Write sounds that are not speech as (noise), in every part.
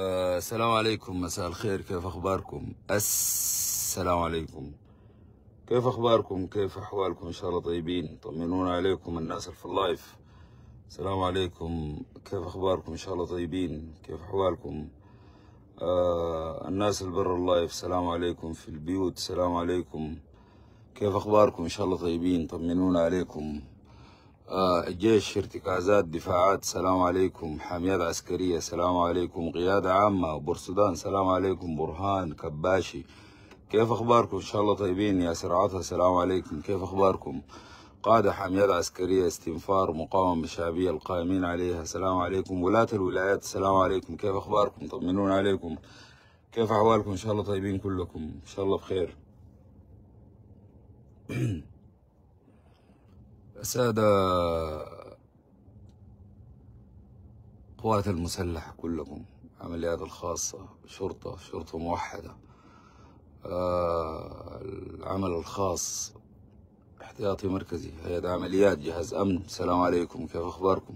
أه السلام عليكم مساء الخير كيف اخباركم السلام عليكم كيف اخباركم كيف احوالكم ان شاء الله طيبين طمنونا عليكم الناس في اللايف السلام عليكم كيف اخباركم ان شاء الله طيبين كيف احوالكم آه الناس اللي اللايف السلام عليكم في البيوت السلام عليكم كيف اخباركم ان شاء الله طيبين طمنونا عليكم آه، الجيش ارتكازات دفاعات سلام عليكم حاميات عسكرية سلام عليكم قيادة عامة بورسودان سلام عليكم برهان كباشي كيف أخباركم إن شاء الله طيبين يا سرعتها سلام عليكم كيف أخباركم قادة حاميات عسكرية استنفار مقاومة شعبية القائمين عليها سلام عليكم ولاة الولايات السلام عليكم كيف أخباركم طمنون عليكم كيف أحوالكم إن شاء الله طيبين كلكم إن شاء الله بخير (clears throat) سادة القوات المسلحة كلكم عمليات الخاصة شرطة شرطة موحدة آه، العمل الخاص احتياطي مركزي هيئة عمليات جهاز أمن السلام عليكم كيف أخباركم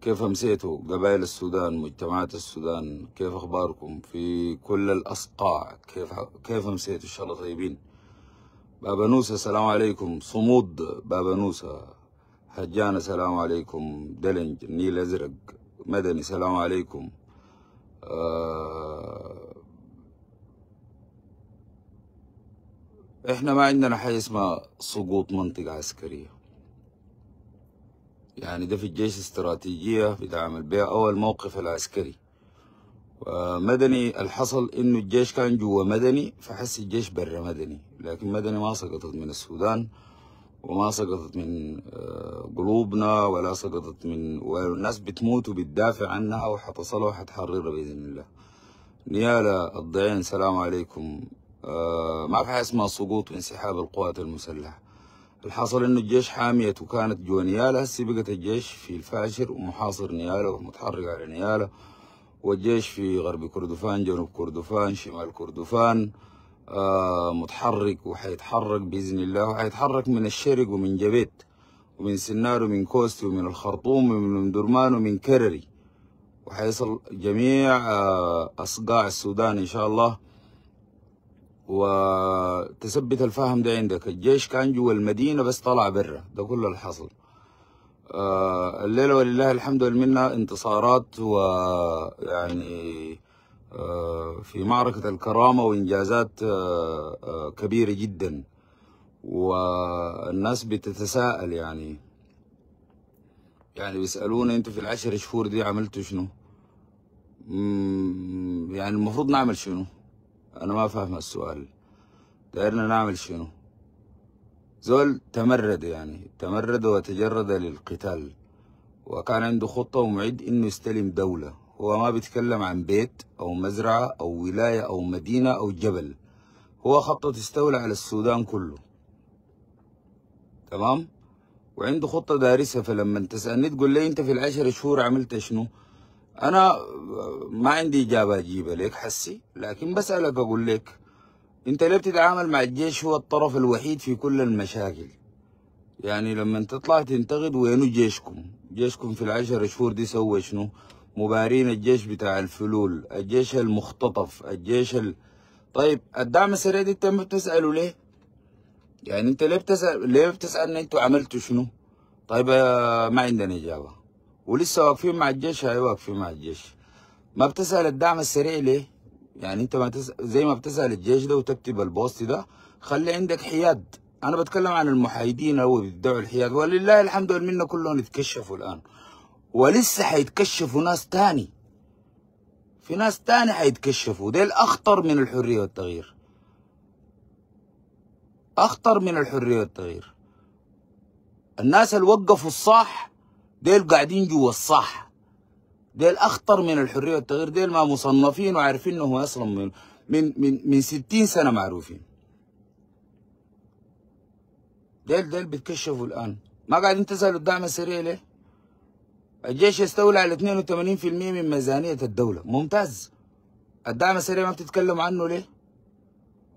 كيف أمسيتوا قبائل السودان مجتمعات السودان كيف أخباركم في كل الأصقاع كيف كيف أمسيتوا إن شاء الله طيبين بابا نوسة السلام عليكم صمود بابا نوسة هجان السلام عليكم دلنج نيل أزرق مدني السلام عليكم آه احنا ما عندنا حاجة اسمها سقوط منطقة عسكرية يعني ده في الجيش استراتيجية بدعم البيع أول موقف العسكري مدني الحصل انه الجيش كان جوا مدني فحس الجيش برا مدني لكن مدني ما سقطت من السودان وما سقطت من آه، قلوبنا ولا سقطت من والناس بتموت وبتدافع عنها وحتصلها وحتحررها باذن الله نيالة الضعين سلام عليكم آه، ما في حاجه اسمها سقوط وانسحاب القوات المسلحه الحاصل انه الجيش حاميته كانت جوا نيالة هسه بقت الجيش في الفاشر ومحاصر نيالة ومتحرك على نيالة والجيش في غرب كردفان جنوب كردفان شمال كردفان آه متحرك وحيتحرك بإذن الله وحيتحرك من الشرق ومن جبيت ومن سنار ومن كوستي ومن الخرطوم ومن درمان ومن كرري وحيصل جميع آه أصقاع السودان إن شاء الله وتثبت الفهم ده عندك الجيش كان جوا المدينة بس طلع برا ده كل اللي حصل آه، الليله ولله الحمد والمنه انتصارات ويعني آه، في معركه الكرامه وانجازات آه، كبيره جدا والناس بتتساءل يعني يعني بيسالونا انتوا في العشر شهور دي عملتوا شنو؟ يعني المفروض نعمل شنو؟ انا ما فاهم السؤال دايرنا نعمل شنو؟ زول تمرد يعني تمرد وتجرد للقتال وكان عنده خطة ومعد إنه يستلم دولة هو ما بيتكلم عن بيت أو مزرعة أو ولاية أو مدينة أو جبل هو خطة تستولى على السودان كله تمام وعنده خطة دارسة فلما تسألني تقول لي أنت في العشر شهور عملت شنو أنا ما عندي إجابة أجيبها لك حسي لكن بسألك أقول لك انت ليه بتتعامل مع الجيش هو الطرف الوحيد في كل المشاكل يعني لما تطلع تنتقد وينو جيشكم جيشكم في العشر شهور دي سوى شنو مبارين الجيش بتاع الفلول الجيش المختطف الجيش ال... طيب الدعم السريع دي انت ما بتساله ليه يعني انت ليه بتسال ليه بتسال ان انتوا عملتوا شنو طيب آه، ما عندنا اجابه ولسه واقفين مع الجيش هاي واقفين مع الجيش ما بتسال الدعم السريع ليه يعني انت ما تس... زي ما بتسال الجيش ده وتكتب البوست ده خلي عندك حياد انا بتكلم عن المحايدين او بيدعوا الحياد ولله الحمد والمنه كلهم اتكشفوا الان ولسه حيتكشفوا ناس تاني في ناس تاني حيتكشفوا ديل اخطر من الحريه والتغيير اخطر من الحريه والتغيير الناس اللي وقفوا الصح ديل قاعدين جوا الصح ديل اخطر من الحريه والتغيير ديل ما مصنفين وعارفين انه اصلا من من من من 60 سنه معروفين ديل ديل بيتكشفوا الان ما قاعدين تسالوا الدعم السريع ليه؟ الجيش يستولى على 82% من ميزانيه الدوله ممتاز الدعم السريع ما بتتكلم عنه ليه؟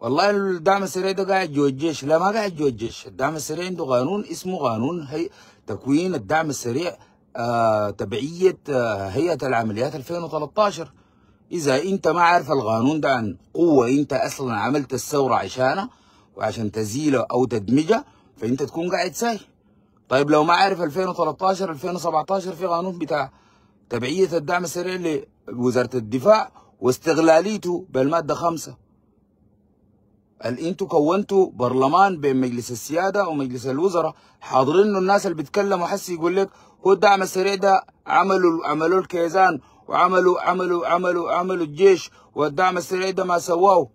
والله الدعم السريع ده قاعد جوا الجيش لا ما قاعد جوا الجيش الدعم السريع عنده قانون اسمه قانون هي تكوين الدعم السريع آه، تبعية آه، هيئة العمليات 2013 إذا أنت ما عارف القانون ده عن قوة أنت أصلا عملت الثورة عشانها وعشان تزيله أو تدمجه فأنت تكون قاعد ساي طيب لو ما عارف 2013 2017 في قانون بتاع تبعية الدعم السريع لوزارة الدفاع واستغلاليته بالمادة خمسة قال انتوا كونتوا برلمان بين مجلس السياده ومجلس الوزراء حاضرين الناس اللي بيتكلموا حس يقول لك هو الدعم السريع ده عملوا عملوا الكيزان وعملوا عملوا عملوا عملوا الجيش والدعم السريع ده ما سواه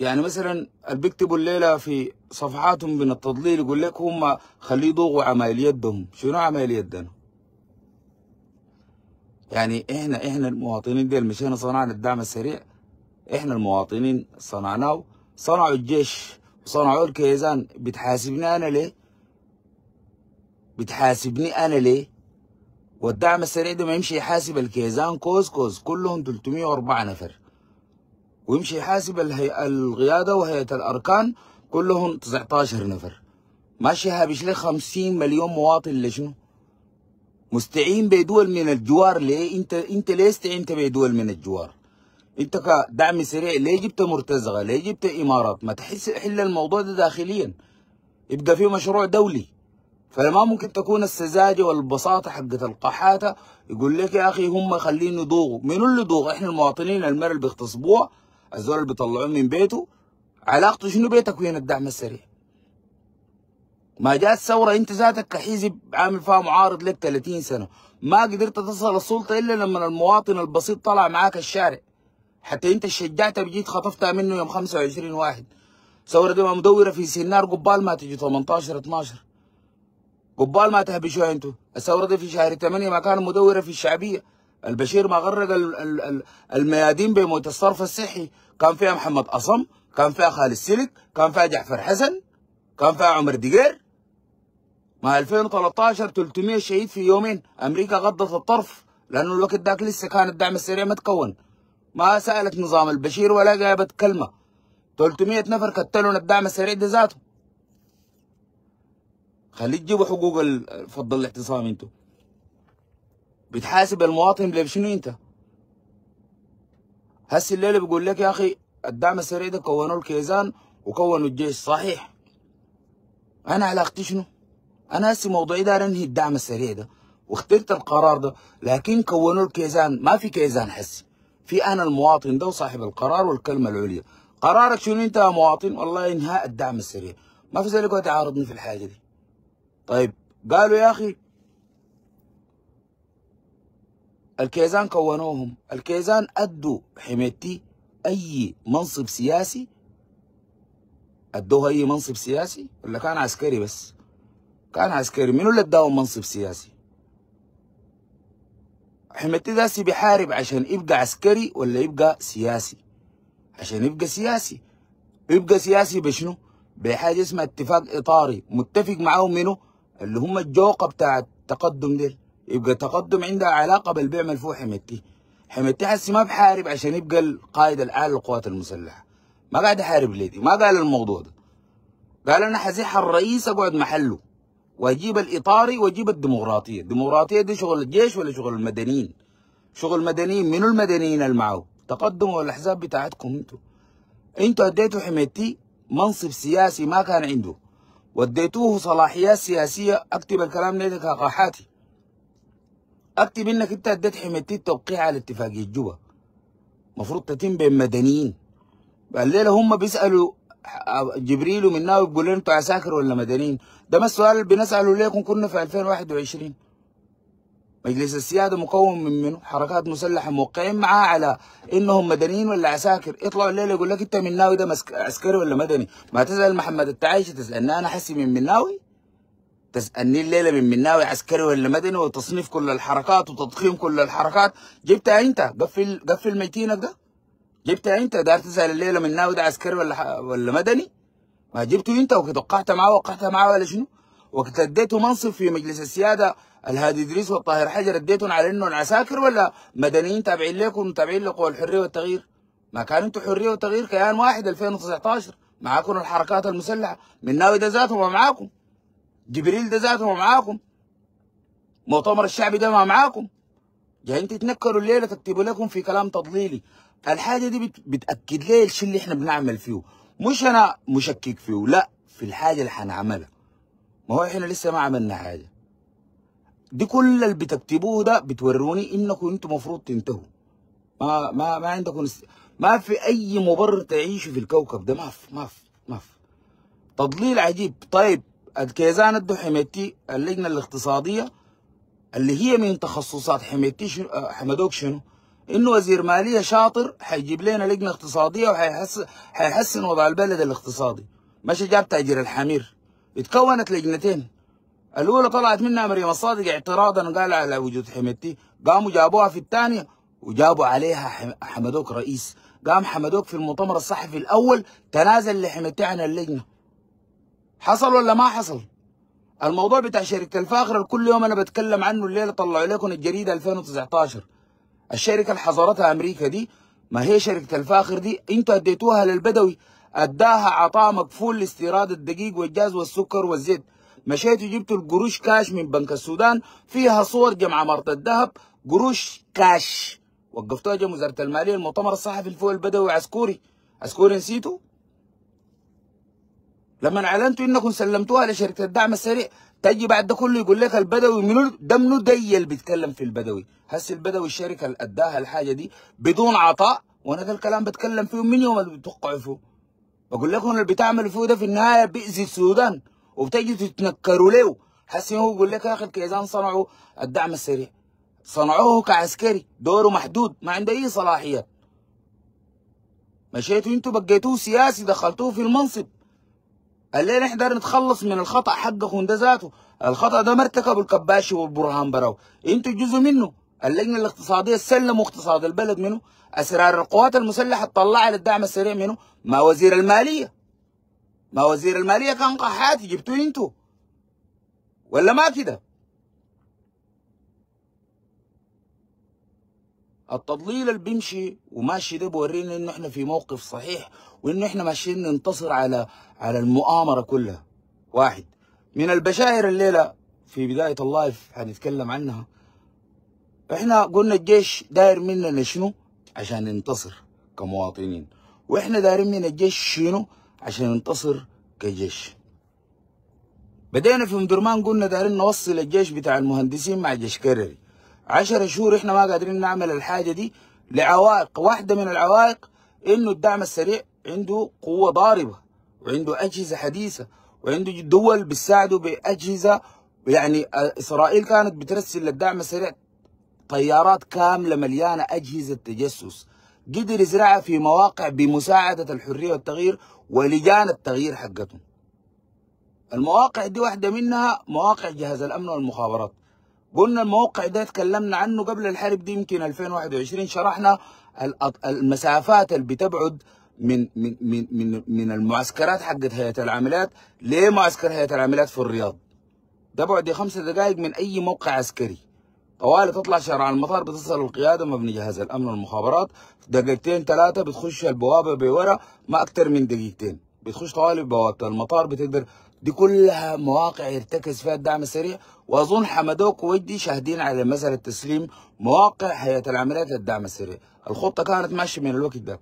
يعني مثلا اللي بيكتبوا الليله في صفحاتهم من التضليل يقول لك هم خليه يضغوا عمايل يدهم شنو عمايل يدنا يعني احنا احنا المواطنين ديل مشينا صنعنا الدعم السريع احنا المواطنين صنعناه صنعوا الجيش وصنعوا الكيزان بتحاسبني انا ليه بتحاسبني انا ليه والدعم السريع ده ما يمشي يحاسب الكيزان كوز كوز كلهم 304 نفر ويمشي يحاسب القيادة وهيئة الأركان كلهم 19 نفر ماشي هابش ليه 50 مليون مواطن لشنو مستعين بدول من الجوار ليه انت انت ليه استعنت بدول من الجوار انت كدعم سريع ليه جبت مرتزقه ليه جبت امارات ما تحس حل الموضوع ده داخليا يبقى في مشروع دولي فما ممكن تكون السذاجه والبساطه حقت القحاته يقول لك يا اخي هم خليني يضوغوا منو اللي ضوغ؟ احنا المواطنين المرة اللي بيغتصبوها الزول اللي بيطلعوه من بيته علاقته شنو بتكوين الدعم السريع ما جات ثورة انت ذاتك كحزب عامل فيها معارض لك 30 سنة ما قدرت تصل السلطة الا لما المواطن البسيط طلع معاك الشارع حتى انت شجعتها بجيت خطفتها منه يوم 25 واحد ثورة دي ما مدورة في سنار قبال ما تجي 18 12 قبال ما تهبشوها انتوا الثورة دي في شهر 8 ما كانت مدورة في الشعبية البشير ما غرق ال ال ال الميادين بموت الصرف الصحي كان فيها محمد أصم كان فيها خالد سلك كان فيها جعفر حسن كان فيها عمر دقير ما 2013 300 شهيد في يومين امريكا غضت الطرف لانه الوقت ذاك لسه كان الدعم السريع ما تكون ما سالت نظام البشير ولا جابت كلمه 300 نفر قتلوا الدعم السريع ده ذاته خليك تجيبوا حقوق الفضل الاعتصام انتوا بتحاسب المواطن بشنو انت هسي الليله بيقول لك يا اخي الدعم السريع ده كونوا الكيزان وكونوا الجيش صحيح انا علاقتي شنو انا هسي موضوعي ده انهي الدعم السريع ده واخترت القرار ده لكن كونوا الكيزان ما في كيزان هسه في انا المواطن ده وصاحب القرار والكلمه العليا قرارك شنو انت يا مواطن والله انهاء الدعم السريع ما في زي تعارضني في الحاجه دي طيب قالوا يا اخي الكيزان كونوهم الكيزان ادوا حميتي اي منصب سياسي ادوه اي منصب سياسي ولا كان عسكري بس كان عسكري منو اللي اداهم منصب سياسي حمدتي داسي بيحارب عشان يبقى عسكري ولا يبقى سياسي عشان يبقى سياسي يبقى سياسي بشنو بحاجه اسمها اتفاق اطاري متفق معاهم منو اللي هم الجوقه بتاع التقدم دي يبقى تقدم عندها علاقه بالبيع ملفوح حمدتي حمدتي حسي ما بحارب عشان يبقى القائد الاعلى للقوات المسلحه ما قاعد احارب ليه دي ما قال الموضوع ده قال انا حزيح الرئيس اقعد محله واجيب الاطاري واجيب الديمقراطيه، الديمقراطيه دي شغل الجيش ولا شغل المدنيين؟ شغل المدنيين منو المدنيين اللي تقدموا الاحزاب بتاعتكم انتوا. انتوا اديتوا حميتي منصب سياسي ما كان عنده وديتوه صلاحيات سياسيه اكتب الكلام ده كقاحاتي. اكتب انك انت اديت حميتي التوقيع على اتفاقيه جوا. المفروض تتم بين مدنيين. الليله هم بيسالوا جبريل ومناوي بيقول انتوا عساكر ولا مدنيين ده ما السؤال اللي بنساله ليكم كنا في 2021 مجلس السياده مكون من منه حركات مسلحه موقعين معاه على انهم مدنيين ولا عساكر يطلعوا الليله يقول لك انت مناوي ده عسكري ولا مدني ما تسال محمد التعايش تسالني انا حسي من مناوي تسالني الليله من مناوي عسكري ولا مدني وتصنيف كل الحركات وتضخيم كل الحركات جبتها انت قفل قفل ميتينك ده جبتها انت ده تسال الليله من ناوي ده عسكري ولا ولا مدني ما جبته انت وقعت معاه وقعت معاه ولا شنو وقت اديته منصب في مجلس السياده الهادي ادريس والطاهر حجر اديتهم على انه عساكر ولا مدنيين تابعين لكم تابعين لقوى الحريه والتغيير ما كان انتم حريه وتغيير كيان واحد 2019 معاكم الحركات المسلحه من ناوي ده ذاتهم معاكم جبريل ده ذاتهم معاكم مؤتمر الشعبي ده ما معاكم جايين تتنكروا الليله تكتبوا لكم في كلام تضليلي الحاجه دي بتاكد لي الشيء اللي احنا بنعمل فيه مش انا مشكك فيه لا في الحاجه اللي حنعملها ما هو احنا لسه ما عملنا حاجه دي كل اللي بتكتبوه ده بتوروني انكم انتم المفروض تنتهوا ما ما ما عندكم ما في اي مبرر تعيشوا في الكوكب ده ما في ما في ما في تضليل عجيب طيب الكيزان ادوا حميتي اللجنه الاقتصاديه اللي هي من تخصصات حميتي حمدوك شنو آه، انه وزير ماليه شاطر حيجيب لنا لجنه اقتصاديه وحيحسن وضع البلد الاقتصادي ماشي جاب تاجر الحمير اتكونت لجنتين الاولى طلعت منها مريم الصادق اعتراضا قال على وجود حميدتي قاموا جابوها في الثانيه وجابوا عليها حمدوك رئيس قام حمدوك في المؤتمر الصحفي الاول تنازل لحميدتي عن اللجنه حصل ولا ما حصل الموضوع بتاع شركه الفاخر كل يوم انا بتكلم عنه الليله طلعوا لكم الجريده 2019 الشركه اللي حظرتها امريكا دي ما هي شركه الفاخر دي انتوا اديتوها للبدوي اداها عطاء مكفول لاستيراد الدقيق والجاز والسكر والزيت مشيتوا جبتوا القروش كاش من بنك السودان فيها صور جمع مرت الذهب قروش كاش وقفتوها جم وزاره الماليه المؤتمر الصحفي الفول البدوي عسكوري عسكوري نسيتوا لما اعلنتوا انكم سلمتوها لشركه الدعم السريع تجي بعد ده كله يقول لك البدوي منو ده منو دي اللي بيتكلم في البدوي هسه البدوي الشركه اللي اداها الحاجه دي بدون عطاء وانا ده الكلام بتكلم فيه من يوم اللي بتوقعوا فيه بقول لكم اللي بتعملوا فيه ده في النهايه بيأذي السودان وبتجي تتنكروا له هسه هو يقول لك يا اخي صنعوا الدعم السريع صنعوه كعسكري دوره محدود ما عنده اي صلاحيات مشيتوا انتوا بقيتوه سياسي دخلتوه في المنصب لي نقدر نتخلص من الخطا حقكم ده ذاته الخطا ده ما ارتكبه الكباشي والبرهان براو انتوا جزء منه اللجنه الاقتصاديه سلموا اقتصاد البلد منه اسرار القوات المسلحه طلع للدعم السريع منه ما وزير الماليه ما وزير الماليه كان قحاتي جبتوه انتوا ولا ما كده التضليل اللي بيمشي وماشي ده بورينا انه احنا في موقف صحيح وان احنا ماشيين ننتصر على على المؤامره كلها واحد من البشائر الليله في بدايه اللايف هنتكلم عنها احنا قلنا الجيش داير مننا شنو عشان ننتصر كمواطنين واحنا دايرين من الجيش شنو عشان ننتصر كجيش بدينا في مدرمان قلنا دايرين نوصل الجيش بتاع المهندسين مع جيش كرري عشر شهور احنا ما قادرين نعمل الحاجه دي لعوائق واحده من العوائق انه الدعم السريع عنده قوة ضاربة وعنده أجهزة حديثة وعنده دول بتساعده بأجهزة يعني آه، إسرائيل كانت بترسل للدعم السريع طيارات كاملة مليانة أجهزة تجسس قدر يزرعها في مواقع بمساعدة الحرية والتغيير ولجان التغيير حقتهم المواقع دي واحدة منها مواقع جهاز الأمن والمخابرات قلنا الموقع ده تكلمنا عنه قبل الحرب دي يمكن 2021 شرحنا المسافات اللي بتبعد من من من من من المعسكرات حقت هيئه العاملات لمعسكر هيئه العاملات في الرياض ده بعد خمسة دقائق من اي موقع عسكري طوالي تطلع شارع المطار بتصل القياده مبني جهاز الامن والمخابرات دقيقتين ثلاثه بتخش البوابه بورا ما اكثر من دقيقتين بتخش طوالي بوابه المطار بتقدر دي كلها مواقع يرتكز فيها الدعم السريع واظن حمدوك ودي شاهدين على مساله تسليم مواقع هيئه العمليات للدعم السريع الخطه كانت ماشيه من الوقت ده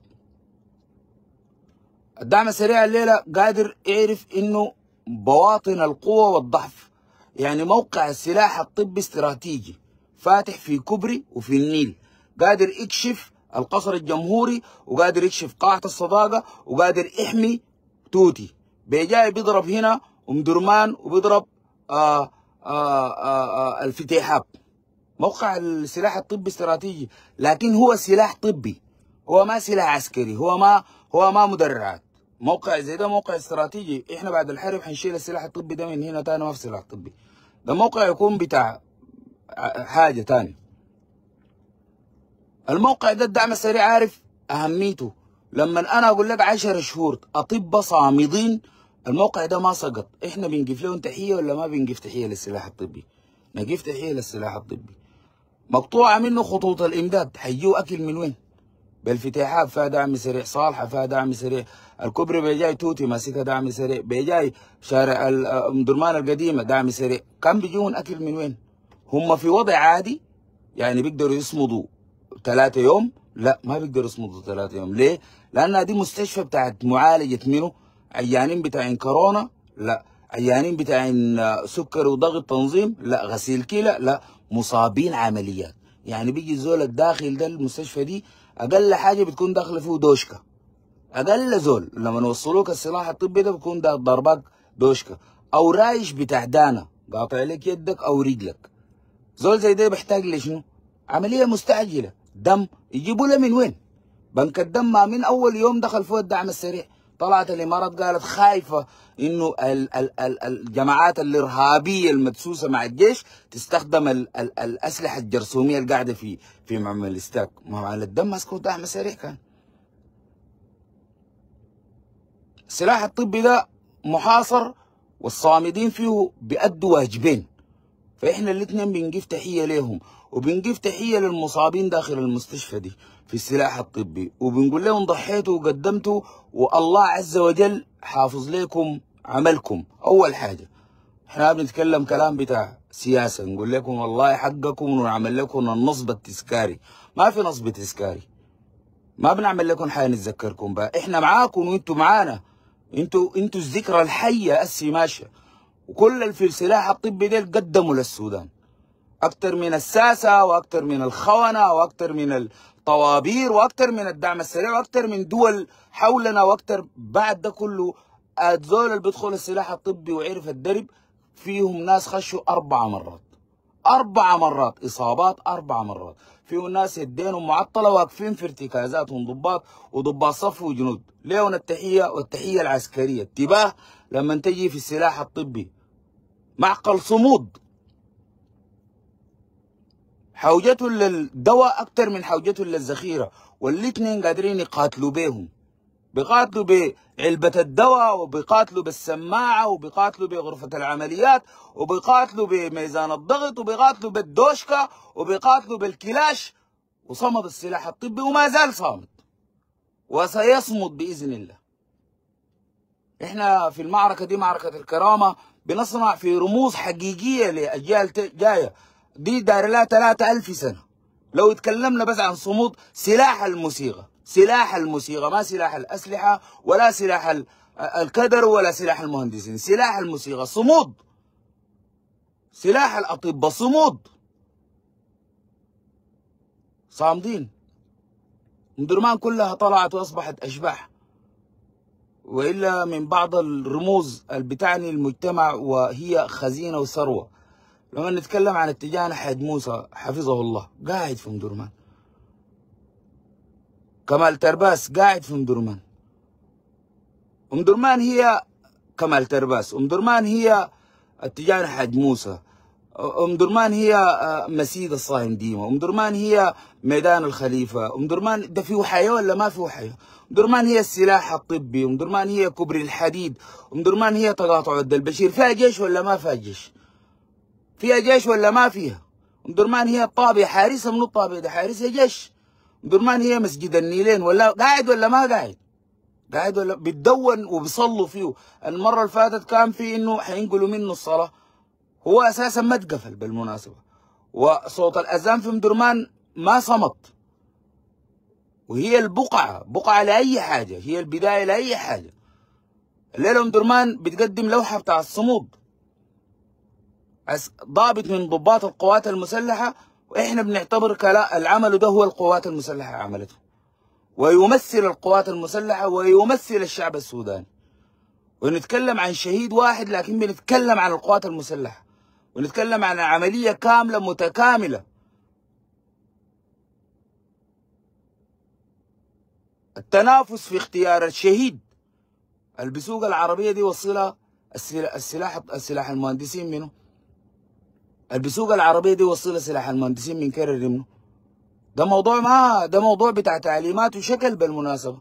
الدعم السريع الليله قادر يعرف انه بواطن القوه والضعف يعني موقع السلاح الطبي استراتيجي فاتح في كبري وفي النيل قادر يكشف القصر الجمهوري وقادر يكشف قاعة الصداقة وقادر يحمي توتي بيجاي بيضرب هنا أم درمان وبيضرب آآ آه، آآ آه، آآ آه، الفتيحاب موقع السلاح الطبي استراتيجي لكن هو سلاح طبي هو ما سلاح عسكري هو ما هو ما مدرعات موقع زي ده موقع استراتيجي احنا بعد الحرب حنشيل السلاح الطبي ده من هنا تاني ما في سلاح طبي ده موقع يكون بتاع آه، حاجة تاني الموقع ده الدعم السريع عارف أهميته لما أنا أقول لك 10 شهور أطباء صامدين الموقع ده ما سقط إحنا بنقف لهم تحية ولا ما بنقف تحية للسلاح الطبي نقف تحية للسلاح الطبي مقطوعة منه خطوط الإمداد حيجوا أكل من وين بالفتيحه فيها دعم سريع صالحة فيها دعم سريع الكوبري بيجاي توتي ماسكة دعم سريع بيجاي شارع آه، درمان القديمة دعم سريع كم بيجون أكل من وين هم في وضع عادي يعني بيقدروا يصمدوا ثلاثة يوم لا ما بيقدروا يصمدوا ثلاثة يوم ليه لأنها دي مستشفى بتاعت معالجة منه عيانين بتاعين كورونا لا عيانين بتاعين آه، سكر وضغط تنظيم لا غسيل كلى لا مصابين عمليات يعني بيجي زول الداخل ده المستشفى دي اقل حاجه بتكون داخله فيه دوشكه اقل زول لما نوصلوك السلاح الطبي ده بيكون ده ضربك دوشكه او رايش بتاع دانا قاطع لك يدك او رجلك زول زي ده بيحتاج لشنو عمليه مستعجله دم يجيبوا له من وين بنك الدم ما من اول يوم دخل فوق الدعم السريع طلعت الامارات قالت خايفه انه الجماعات الارهابيه المدسوسه مع الجيش تستخدم ال ال الاسلحه الجرثوميه القاعده في في معمل الاستاك على الدم ماسكه دعم سريع كان السلاح الطبي ده محاصر والصامدين فيه بيأدوا واجبين فاحنا الاثنين بنجيب تحيه ليهم وبنجيب تحيه للمصابين داخل المستشفى دي في السلاح الطبي وبنقول لهم ضحيتوا وقدمتوا والله عز وجل حافظ لكم عملكم اول حاجه احنا بنتكلم كلام بتاع سياسه نقول لكم والله حقكم ونعمل لكم النصب التذكاري ما في نصب تذكاري ما بنعمل لكم حاجه نتذكركم بقى احنا معاكم وانتوا معانا انتوا انتوا الذكرى الحيه السي ماشيه وكل الفلسلاح الطبي ديل قدموا للسودان اكثر من الساسه واكثر من الخونه واكثر من الطوابير واكثر من الدعم السريع واكثر من دول حولنا واكثر بعد ده كله الزول اللي بيدخل السلاح الطبي وعرف الدرب فيهم ناس خشوا اربع مرات اربع مرات اصابات اربع مرات فيهم ناس يدينهم معطله واقفين في ارتكازاتهم ضباط وضباط صف وجنود ليون التحيه والتحيه العسكريه انتباه لما تجي في السلاح الطبي معقل صمود حوجته للدواء اكثر من حوجته للذخيره والاثنين قادرين يقاتلوا بيهم بيقاتلوا بعلبة الدواء وبيقاتلوا بالسماعة وبيقاتلوا بغرفة العمليات وبيقاتلوا بميزان الضغط وبيقاتلوا بالدوشكا وبيقاتلوا بالكلاش وصمد السلاح الطبي وما زال صامد وسيصمد بإذن الله احنا في المعركة دي معركة الكرامة بنصنع في رموز حقيقية لأجيال جاية دي داير لها 3000 سنه لو اتكلمنا بس عن صمود سلاح الموسيقى سلاح الموسيقى ما سلاح الاسلحه ولا سلاح الكدر ولا سلاح المهندسين سلاح الموسيقى صمود سلاح الاطباء صمود صامدين درمان كلها طلعت واصبحت اشباح والا من بعض الرموز البتعني بتعني المجتمع وهي خزينه وثروه لما نتكلم عن اتجاه ناحيه موسى حفظه الله قاعد في مدرمان كمال ترباس قاعد في مدرمان أم درمان هي كمال ترباس أم درمان هي اتجاه حج موسى أم درمان هي آه، مسيد الصائم ديما أم درمان هي ميدان الخليفة أم درمان ده فيه حياة ولا ما فيه حياة أم درمان هي السلاح الطبي أم درمان هي كبري الحديد أم درمان هي تقاطع الدلبشير فيها جيش ولا ما فيها جيش فيها جيش ولا ما فيها ام درمان هي الطابية حارسها من الطابية ده حارسها جيش ام درمان هي مسجد النيلين ولا قاعد ولا ما قاعد قاعد ولا بتدون وبيصلوا فيه المرة اللي فاتت كان في انه حينقلوا منه الصلاة هو اساسا ما اتقفل بالمناسبة وصوت الاذان في ام درمان ما صمت وهي البقعة بقعة لأي حاجة هي البداية لأي حاجة الليلة ام درمان بتقدم لوحة بتاع الصمود ضابط من ضباط القوات المسلحة وإحنا بنعتبر العمل ده هو القوات المسلحة عملته ويمثل القوات المسلحة ويمثل الشعب السوداني ونتكلم عن شهيد واحد لكن بنتكلم عن القوات المسلحة ونتكلم عن عملية كاملة متكاملة التنافس في اختيار الشهيد البسوق العربية دي وصلها السلاح السلاح المهندسين منه البسوق العربيه دي وصلها سلاح المهندسين من كرر رمنه ده موضوع ما ده موضوع بتاع تعليمات وشكل بالمناسبه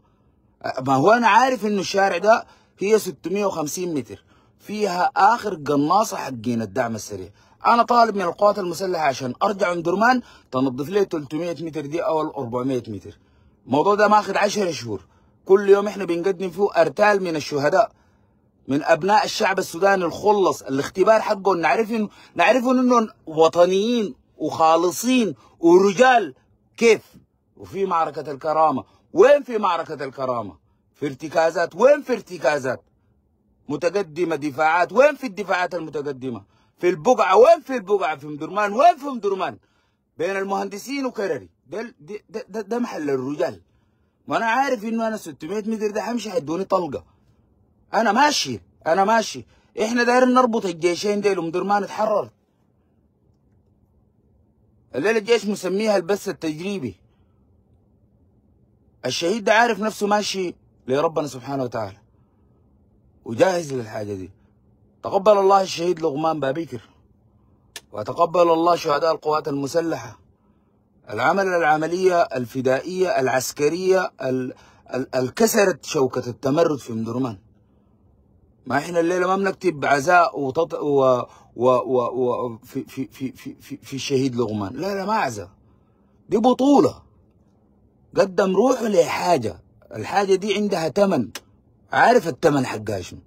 ما هو انا عارف انه الشارع ده هي 650 متر فيها اخر قناصه حقين الدعم السريع انا طالب من القوات المسلحه عشان ارجع من درمان تنظف لي 300 متر دي او 400 متر الموضوع ده ماخذ 10 شهور كل يوم احنا بنقدم فيه ارتال من الشهداء من ابناء الشعب السوداني الخلص الاختبار حقهم نعرف نعرف انهم وطنيين وخالصين ورجال كيف وفي معركه الكرامه وين في معركه الكرامه في ارتكازات وين في ارتكازات متقدمه دفاعات وين في الدفاعات المتقدمه في البقعه وين في البقعه في مدرمان وين في مدرمان بين المهندسين وكرري ده ده, ده, محل الرجال ما انا عارف انه انا 600 متر ده همشي حيدوني طلقه انا ماشي انا ماشي احنا دايرين نربط الجيشين ديل ومدير ما نتحرر الليله الجيش مسميها البث التجريبي الشهيد ده عارف نفسه ماشي لربنا سبحانه وتعالى وجاهز للحاجه دي تقبل الله الشهيد لغمان بابكر وتقبل الله شهداء القوات المسلحه العمل العمليه الفدائيه العسكريه ال ال الكسرت شوكه التمرد في مدرمان ما احنا الليله ما بنكتب عزاء وتط... و... و... و... و... في... في... في... في... في الشهيد لغمان لا لا ما عزاء دي بطوله قدم روحه لحاجه الحاجه دي عندها ثمن عارف الثمن حقها شنو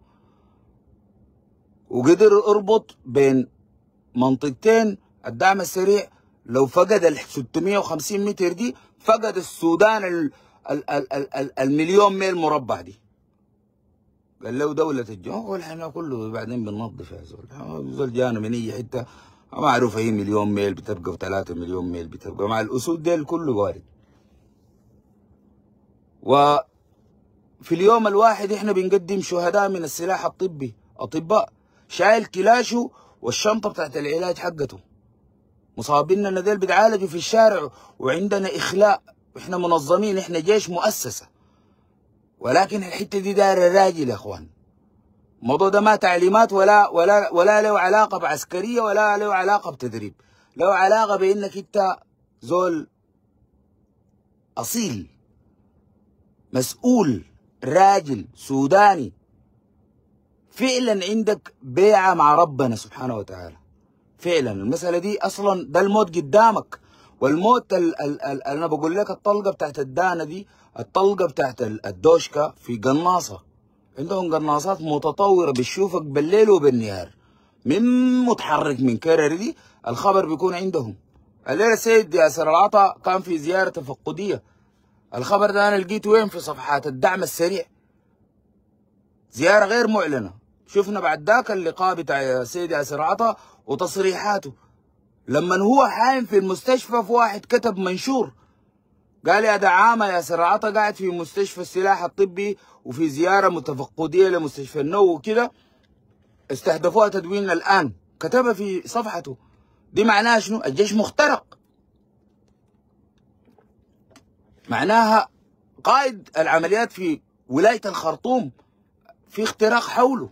وقدر اربط بين منطقتين الدعم السريع لو فقد ال 650 متر دي فقد السودان ال ال ال ال المليون ميل مربع دي قال لو دولة الجنوب احنا كله بعدين بننظف يا زول آه، زول جانا من اي حتة آه، ما اعرف هي مليون ميل بتبقى و و3 مليون ميل بتبقى مع الاسود ديل كله وارد وفي اليوم الواحد احنا بنقدم شهداء من السلاح الطبي اطباء شايل كلاشه والشنطه بتاعت العلاج حقته مصابيننا ديل بيتعالجوا في الشارع وعندنا اخلاء احنا منظمين احنا جيش مؤسسه ولكن الحته دي دايره راجل يا اخوان الموضوع ده ما تعليمات ولا ولا ولا له علاقه بعسكريه ولا له علاقه بتدريب له علاقه بانك انت زول اصيل مسؤول راجل سوداني فعلا عندك بيعه مع ربنا سبحانه وتعالى فعلا المساله دي اصلا ده الموت قدامك والموت ال ال ال انا بقول لك الطلقه بتاعت الدانه دي الطلقه بتاعت الدوشكا في قناصه عندهم قناصات متطوره بتشوفك بالليل وبالنهار من متحرك من كرر دي الخبر بيكون عندهم الليله سيد ياسر العطا كان في زياره تفقديه الخبر ده انا لقيته وين في صفحات الدعم السريع زياره غير معلنه شفنا بعد ذاك اللقاء بتاع سيد ياسر عطا وتصريحاته لما هو حايم في المستشفى في واحد كتب منشور قال يا دعامة يا سرعطة قاعد في مستشفى السلاح الطبي وفي زياره متفقديه لمستشفى النو وكده استهدفوها تدوين الان كتبها في صفحته دي معناها شنو الجيش مخترق معناها قائد العمليات في ولايه الخرطوم في اختراق حوله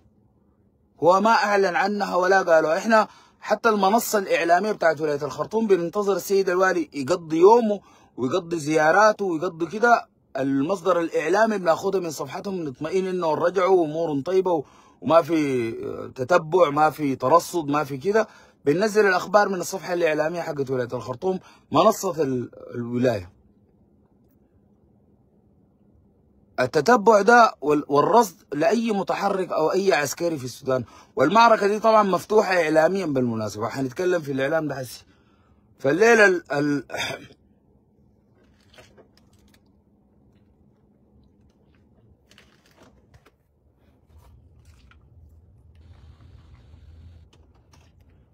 هو ما اعلن عنها ولا قالوا احنا حتى المنصه الاعلاميه بتاعت ولايه الخرطوم بننتظر السيد الوالي يقضي يومه ويقضي زياراته ويقضي كده المصدر الاعلامي بناخذه من صفحتهم نطمئن انه رجعوا وامور طيبه وما في تتبع ما في ترصد ما في كده بننزل الاخبار من الصفحه الاعلاميه حقت ولايه الخرطوم منصه الولايه التتبع ده والرصد لاي متحرك او اي عسكري في السودان والمعركه دي طبعا مفتوحه اعلاميا بالمناسبه وحنتكلم في الاعلام ده هسه فالليله ال ال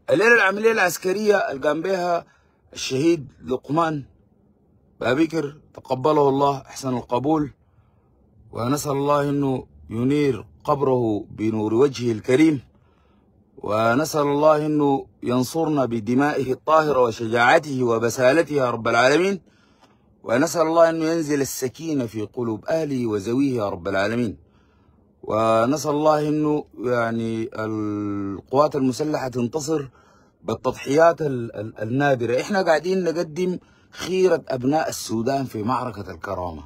الليله العمليه العسكريه القام بها الشهيد لقمان بابكر تقبله الله احسن القبول ونسال الله انه ينير قبره بنور وجهه الكريم ونسال الله انه ينصرنا بدمائه الطاهره وشجاعته وبسالته يا رب العالمين ونسال الله انه ينزل السكينه في قلوب اهله وزويه يا رب العالمين ونسأل الله أنه يعني القوات المسلحة تنتصر بالتضحيات النادرة إحنا قاعدين نقدم خيرة أبناء السودان في معركة الكرامة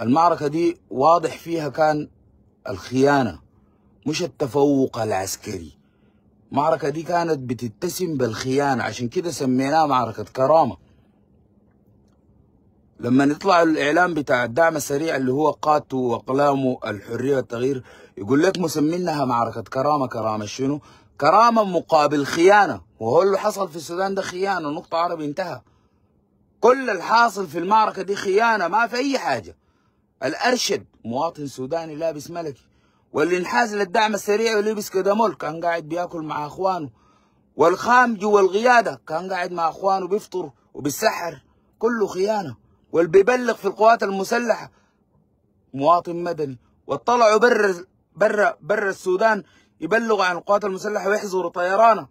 المعركة دي واضح فيها كان الخيانة مش التفوق العسكري المعركة دي كانت بتتسم بالخيانة عشان كده سميناها معركة كرامة لما يطلع الاعلان بتاع الدعم السريع اللي هو قاتو واقلامه الحريه والتغيير يقول لك مسمينها معركه كرامه كرامه شنو؟ كرامه مقابل خيانه وهو اللي حصل في السودان ده خيانه نقطه عربي انتهى كل الحاصل في المعركه دي خيانه ما في اي حاجه الارشد مواطن سوداني لابس ملكي واللي انحاز للدعم السريع ولبس كدمول كان قاعد بياكل مع اخوانه والخام جوا القياده كان قاعد مع اخوانه بيفطر وبالسحر كله خيانه والبيبلغ في القوات المسلحة مواطن مدني وطلعوا برا بر بر السودان يبلغ عن القوات المسلحة ويحظروا طيرانه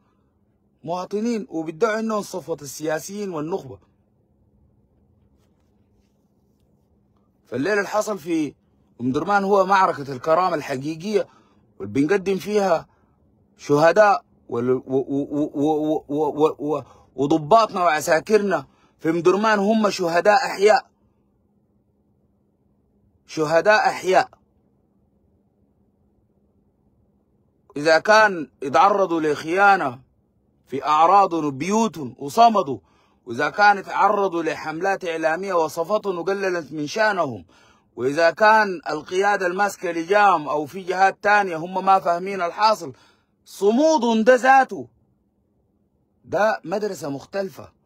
مواطنين وبيدعوا انهم صفوة السياسيين والنخبة فالليلة اللي حصل في ام درمان هو معركة الكرامة الحقيقية واللي بنقدم فيها شهداء وضباطنا وعساكرنا في مدرمان هم شهداء أحياء شهداء أحياء إذا كان يتعرضوا لخيانة في أعراضهم وبيوتهم وصمدوا وإذا كان يتعرضوا لحملات إعلامية وصفتهم وقللت من شأنهم وإذا كان القيادة الماسكة لجام أو في جهات تانية هم ما فاهمين الحاصل صمودهم ده ذاته ده مدرسة مختلفة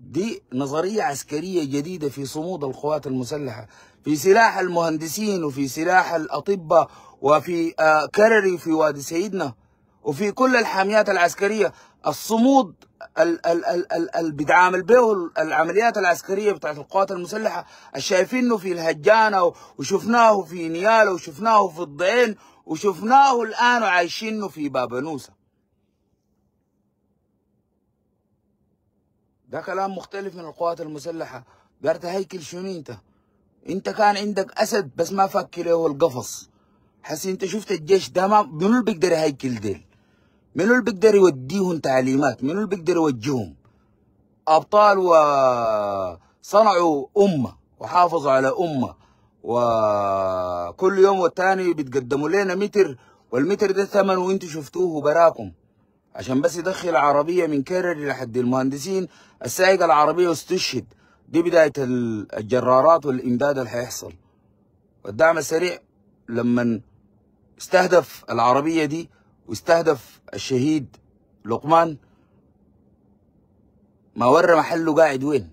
دي نظرية عسكرية جديدة في صمود القوات المسلحة في سلاح المهندسين وفي سلاح الأطباء وفي آه، كرري في وادي سيدنا وفي كل الحاميات العسكرية الصمود ال ال ال ال ال بتعامل به العمليات العسكريه بتاعت القوات المسلحه شايفينه في الهجانه وشفناه في نياله وشفناه في الضعين وشفناه الان وعايشينه في بابنوسه ده كلام مختلف من القوات المسلحة قالت هيكل شنو انت انت كان عندك اسد بس ما فك له القفص حسي انت شفت الجيش ده ما منو اللي بيقدر يهيكل ديل منو اللي بيقدر يوديهم تعليمات منو اللي بيقدر يوجههم ابطال وصنعوا امه وحافظوا على امه وكل يوم والتاني بيتقدموا لنا متر والمتر ده ثمن وانتوا شفتوه براكم عشان بس يدخل عربية من كرر لحد المهندسين السائق العربية استشهد دي بداية الجرارات والإمداد اللي هيحصل والدعم السريع لما استهدف العربية دي واستهدف الشهيد لقمان ما ورى محله قاعد وين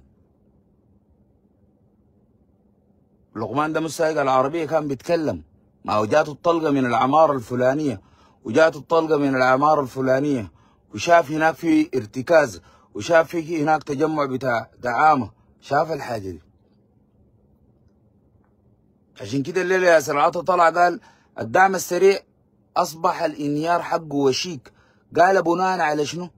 لقمان ده مش سايق العربية كان بيتكلم ما وجاته جاته الطلقة من العمارة الفلانية وجاته الطلقة من العمارة الفلانية وشاف هناك في ارتكاز وشاف في هناك تجمع بتاع دعامة شاف الحاجة دي عشان كده الليلة يا سرعته طلع قال الدعم السريع أصبح الانهيار حقه وشيك قال بناء على شنو؟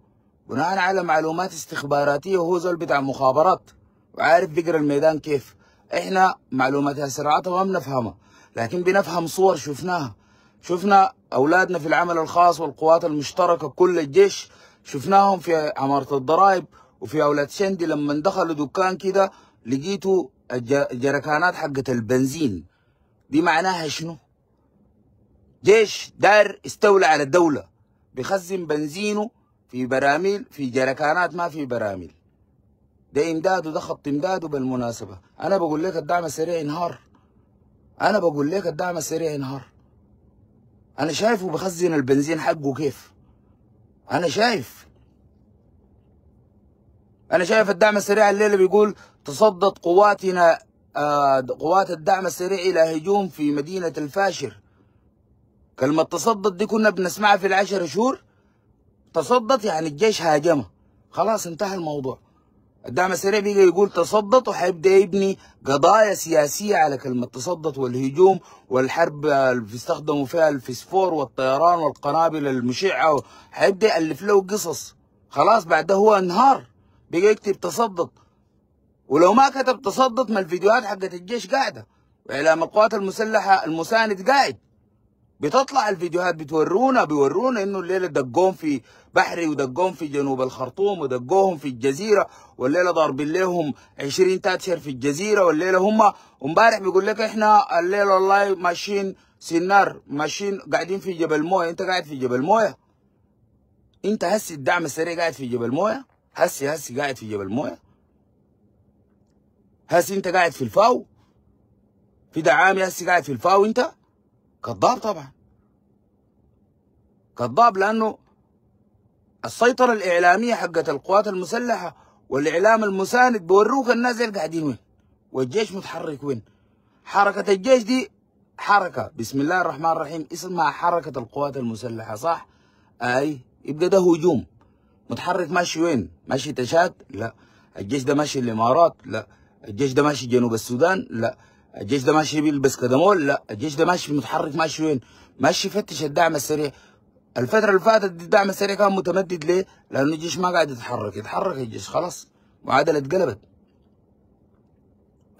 بناء على معلومات استخباراتية وهو زول بتاع مخابرات وعارف بقرا الميدان كيف احنا معلومات يا سرعته ما بنفهمها لكن بنفهم صور شفناها شفنا أولادنا في العمل الخاص والقوات المشتركة كل الجيش شفناهم في عمارة الضرائب وفي أولاد شندي لما دخلوا دكان كده لقيتوا الجركانات حقت البنزين دي معناها شنو؟ جيش دار استولى على الدولة بيخزن بنزينه في براميل في جركانات ما في براميل ده امداد وده خط امداد بالمناسبة أنا بقول لك الدعم السريع انهار أنا بقول لك الدعم السريع انهار انا شايفه بخزن البنزين حقه كيف انا شايف انا شايف الدعم السريع الليله بيقول تصدت قواتنا آه، قوات الدعم السريع الى هجوم في مدينه الفاشر كلمه تصدت دي كنا بنسمعها في العشر شهور تصدت يعني الجيش هاجمه خلاص انتهى الموضوع الدعم السريع بيجي يقول تصدت وحيبدا يبني قضايا سياسيه على كلمه تصدت والهجوم والحرب اللي بيستخدموا فيها الفسفور والطيران والقنابل المشعه حيبدا يالف له قصص خلاص بعد هو انهار بيجي يكتب تصدت ولو ما كتب تصدت ما الفيديوهات حقت الجيش قاعده واعلام القوات المسلحه المساند قاعد بتطلع الفيديوهات بتورونا بيورونا انه الليله دقوهم في بحري ودقوهم في جنوب الخرطوم ودقوهم في الجزيره والليله ضاربين لهم 20 تاتشر في الجزيره والليله هم امبارح بيقول لك احنا الليله والله ماشيين سنار ماشيين قاعدين في جبل مويه انت قاعد في جبل مويه انت هسي الدعم السريع قاعد في جبل مويه هسي هسي قاعد في جبل مويه هسي انت قاعد في الفاو في دعامي هسي قاعد في الفاو انت كذاب طبعا كذاب لانه السيطره الاعلاميه حقت القوات المسلحه والاعلام المساند بوروك الناس قاعدين وين والجيش متحرك وين حركه الجيش دي حركه بسم الله الرحمن الرحيم اسمها حركه القوات المسلحه صح اي يبقى ده هجوم متحرك ماشي وين ماشي تشاد لا الجيش ده ماشي الامارات لا الجيش ده ماشي جنوب السودان لا الجيش ده ماشي بيلبس كدمول لا الجيش ده ماشي متحرك ماشي وين ماشي يفتش الدعم السريع الفترة اللي فاتت الدعم السريع كان متمدد ليه؟ لأنه الجيش ما قاعد يتحرك، يتحرك الجيش خلاص معادلة اتقلبت.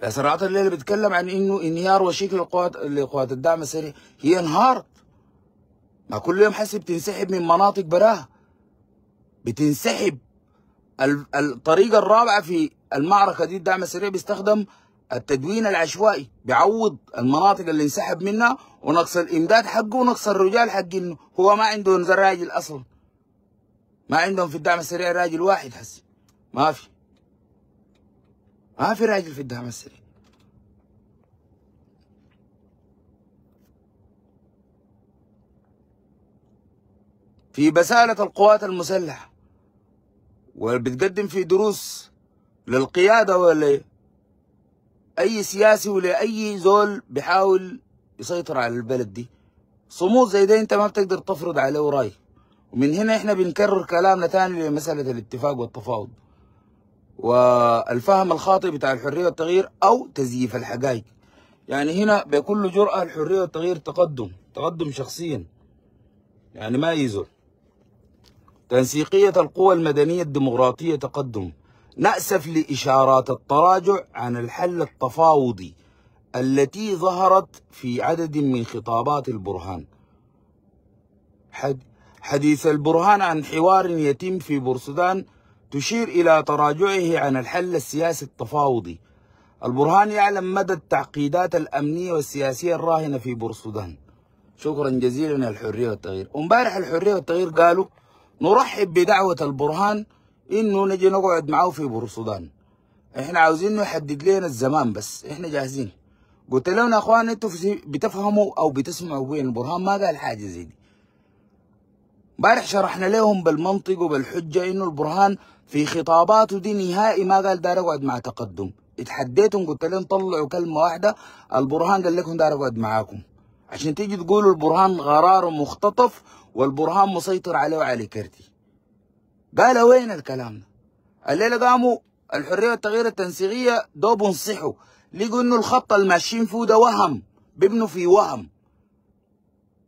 صراعات الليلة بيتكلم عن إنه انهيار وشيك للقوات لقوات الدعم السريع هي انهارت. ما كل يوم حسب تنسحب من مناطق براها. بتنسحب الطريقة الرابعة في المعركة دي الدعم السريع بيستخدم التدوين العشوائي بيعوض المناطق اللي انسحب منها ونقص الامداد حقه ونقص الرجال حقه هو ما عنده راجل اصلا ما عندهم في الدعم السريع راجل واحد هسه ما في ما في راجل في الدعم السريع في بسالة القوات المسلحة وبتقدم في دروس للقيادة ولا اي سياسي ولا اي زول بحاول يسيطر على البلد دي صمود زي ده انت ما بتقدر تفرض عليه راي ومن هنا احنا بنكرر كلامنا تاني لمساله الاتفاق والتفاوض والفهم الخاطئ بتاع الحريه والتغيير او تزييف الحقائق يعني هنا بكل جرأة الحرية والتغيير تقدم تقدم شخصيا يعني ما يزول تنسيقية القوى المدنية الديمقراطية تقدم نأسف لإشارات التراجع عن الحل التفاوضي التي ظهرت في عدد من خطابات البرهان حديث البرهان عن حوار يتم في بورسودان تشير إلى تراجعه عن الحل السياسي التفاوضي البرهان يعلم مدى التعقيدات الأمنية والسياسية الراهنة في بورسودان شكرا جزيلا الحرية والتغيير امبارح الحرية والتغيير قالوا نرحب بدعوة البرهان انه نجي نقعد معاه في بورسودان احنا عاوزين نحدد لنا الزمان بس احنا جاهزين قلت لهم يا اخوان انتوا بتفهموا او بتسمعوا وين البرهان ما قال حاجه زي دي امبارح شرحنا لهم بالمنطق وبالحجه انه البرهان في خطاباته دي نهائي ما قال دار اقعد مع تقدم اتحديتهم قلت لهم طلعوا كلمه واحده البرهان قال لكم دار اقعد معاكم عشان تيجي تقولوا البرهان غرار مختطف والبرهان مسيطر عليه وعلى كرتي قال وين الكلام ده الليلة قاموا الحرية والتغيير التنسيقية دوب نصحوا لقوا انه الخط اللي ماشيين فيه ده وهم بيبنوا فيه وهم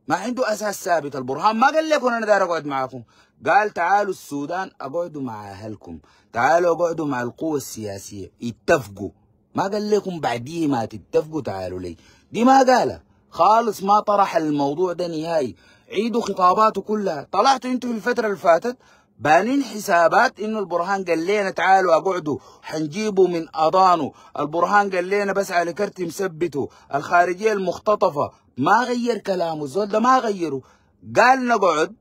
ما عنده اساس ثابت البرهان ما قال لكم انا داير اقعد معاكم قال تعالوا السودان اقعدوا مع اهلكم تعالوا اقعدوا مع القوى السياسيه اتفقوا ما قال لكم بعديه ما تتفقوا تعالوا لي دي ما قالها خالص ما طرح الموضوع ده نهائي عيدوا خطاباته كلها طلعتوا انتوا في الفتره اللي فاتت بانين حسابات انه البرهان قال لنا تعالوا اقعدوا حنجيبه من اضانه البرهان قال لنا بس على كرت مثبته الخارجيه المختطفه ما غير كلامه الزول ده ما غيره قال نقعد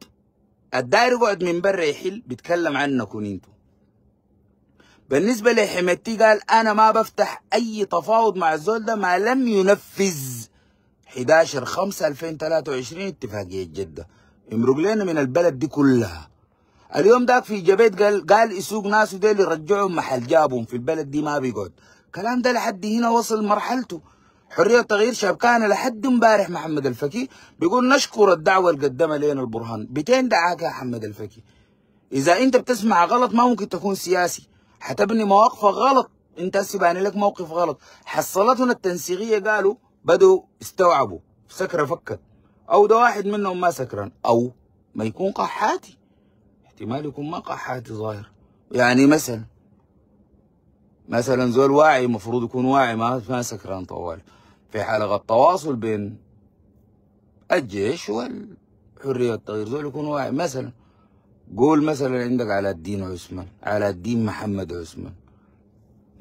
الداير يقعد من برا يحل بيتكلم عنكم انتوا بالنسبه لحمتي قال انا ما بفتح اي تفاوض مع الزول ده ما لم ينفذ 11 5 2023 اتفاقيه جده امرق لنا من البلد دي كلها اليوم داك في جبيت قال قال يسوق ناس ديل يرجعهم محل جابهم في البلد دي ما بيقعد كلام ده لحد هنا وصل مرحلته حريه شاب كان لحد امبارح محمد الفكي بيقول نشكر الدعوه اللي قدمها لنا البرهان 200 دعاك يا محمد الفكي اذا انت بتسمع غلط ما ممكن تكون سياسي حتبني مواقفك غلط انت سيباني لك موقف غلط حصلتنا التنسيقيه قالوا بدوا استوعبوا سكره فكت او ده واحد منهم ما سكران او ما يكون قحاتي احتمال يكون ما وقع حادث ظاهر يعني مثلا مثلا زول واعي المفروض يكون واعي ما ما سكران طوال في حلقه تواصل بين الجيش والحريه التغيير زول يكون واعي مثلا قول مثلا عندك على الدين عثمان على الدين محمد عثمان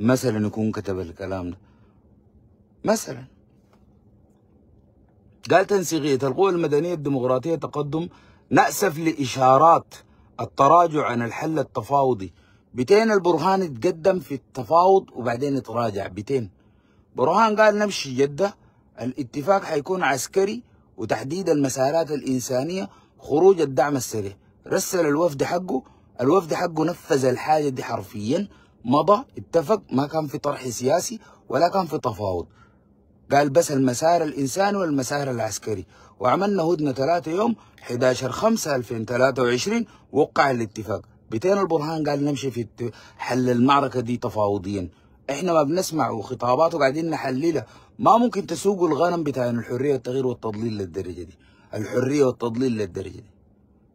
مثلا يكون كتب الكلام ده مثلا قال تنسيقية القوى المدنية الديمقراطية تقدم نأسف لإشارات التراجع عن الحل التفاوضي بتين البرهان اتقدم في التفاوض وبعدين اتراجع بتين برهان قال نمشي جدة الاتفاق حيكون عسكري وتحديد المسارات الإنسانية خروج الدعم السريع رسل الوفد حقه الوفد حقه نفذ الحاجة دي حرفيا مضى اتفق ما كان في طرح سياسي ولا كان في تفاوض قال بس المسار الإنساني والمسار العسكري وعملنا هدنه ثلاثه يوم 11 5 2023 وقع الاتفاق بتين البرهان قال نمشي في حل المعركه دي تفاوضيا احنا ما بنسمع وخطاباته قاعدين نحللها ما ممكن تسوقوا الغنم بتاع الحريه والتغيير والتضليل للدرجه دي الحريه والتضليل للدرجه دي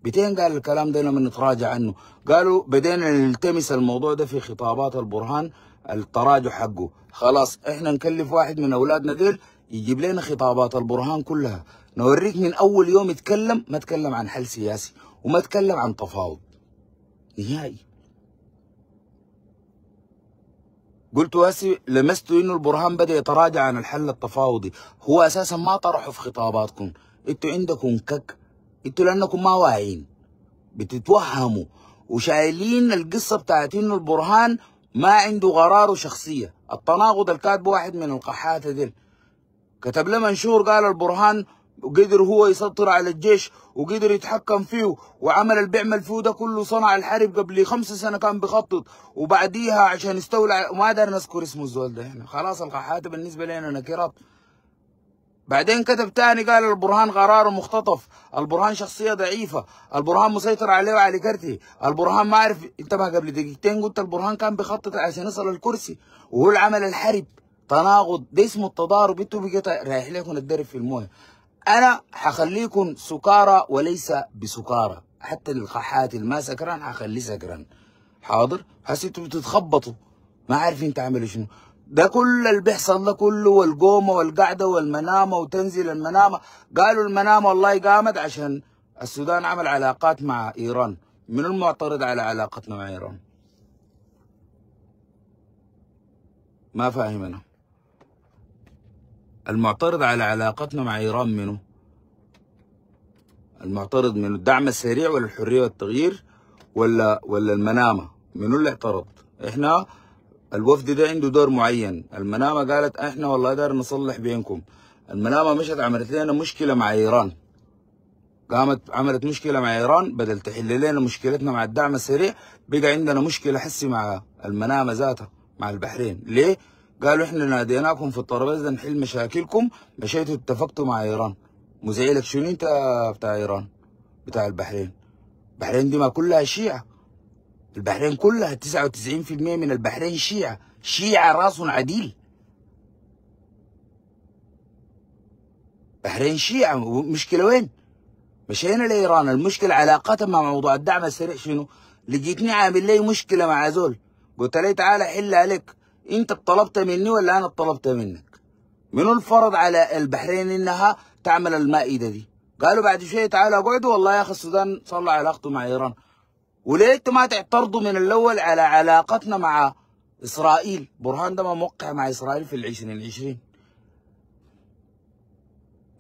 بتين قال الكلام ده لما نتراجع عنه قالوا بدينا نلتمس الموضوع ده في خطابات البرهان التراجع حقه خلاص احنا نكلف واحد من اولادنا ديل يجيب لنا خطابات البرهان كلها نوريك من اول يوم اتكلم ما اتكلم عن حل سياسي وما اتكلم عن تفاوض نهائي قلت هسي لمست انه البرهان بدا يتراجع عن الحل التفاوضي هو اساسا ما طرحه في خطاباتكم انتوا عندكم كك انتوا لانكم ما واعيين بتتوهموا وشايلين القصه بتاعت انه البرهان ما عنده قراره وشخصيه التناقض الكاتب واحد من القحاته ديل كتب له منشور قال البرهان وقدر هو يسيطر على الجيش وقدر يتحكم فيه وعمل اللي بيعمل فيه ده كله صنع الحرب قبل خمس سنه كان بيخطط وبعديها عشان يستولى ما قدر نذكر اسمه الزول ده هنا يعني خلاص القحات بالنسبه لنا نكرات بعدين كتب تاني قال البرهان قرار مختطف البرهان شخصية ضعيفة البرهان مسيطر عليه وعلى كرتي البرهان ما عارف انتبه قبل دقيقتين قلت البرهان كان بيخطط عشان يصل الكرسي وهو العمل الحرب تناقض ده اسمه التضارب انتوا بقيت رايح لكم الدرب في المويه انا حخليكم سكارى وليس بسكارى حتى الخحات الما سكران حخليه سكران حاضر هسه انتوا بتتخبطوا ما عارفين تعملوا شنو ده كل اللي بيحصل ده كله والقومة والقعدة والمنامة وتنزل المنامة قالوا المنامة والله قامت عشان السودان عمل علاقات مع إيران من المعترض على علاقتنا مع إيران ما فاهم أنا المعترض على علاقتنا مع إيران منه المعترض من الدعم السريع ولا الحرية والتغيير ولا ولا المنامة منو اللي اعترض احنا الوفد ده عنده دور معين المنامة قالت احنا والله دار نصلح بينكم المنامة مشت عملت لنا مشكلة مع إيران قامت عملت مشكلة مع إيران بدل تحل لنا مشكلتنا مع الدعم السريع بقى عندنا مشكلة حسي مع المنامة ذاتها مع البحرين ليه؟ قالوا احنا ناديناكم في الترابيزه نحل مشاكلكم مشيتوا اتفقتوا مع ايران مزعلك شنو انت بتاع ايران بتاع البحرين البحرين دي ما كلها شيعه البحرين كلها 99% من البحرين شيعه شيعه راس عديل بحرين شيعة مشكلة وين؟ مشينا لإيران المشكلة علاقتها مع موضوع الدعم السريع شنو؟ لقيتني عامل لي مشكلة مع زول قلت لي تعالى حل عليك انت طلبت مني ولا انا طلبت منك من الفرض على البحرين انها تعمل المائده دي قالوا بعد شويه تعالوا اقعدوا والله يا اخي السودان صلى علاقته مع ايران وليه ما تعترضوا من الاول على علاقتنا مع اسرائيل برهان ده ما موقع مع اسرائيل في العشرين العشرين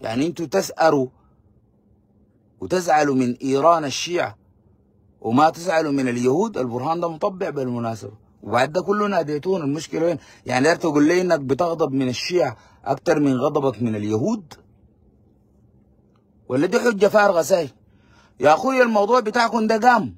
يعني انتوا تسأروا وتزعلوا من ايران الشيعة وما تزعلوا من اليهود البرهان ده مطبع بالمناسبة وبعد ده كله ناديتون المشكله وين؟ يعني قدرت تقول لي انك بتغضب من الشيعة اكتر من غضبك من اليهود؟ ولا دي حجه فارغه ساي؟ يا اخوي الموضوع بتاعكم ده قام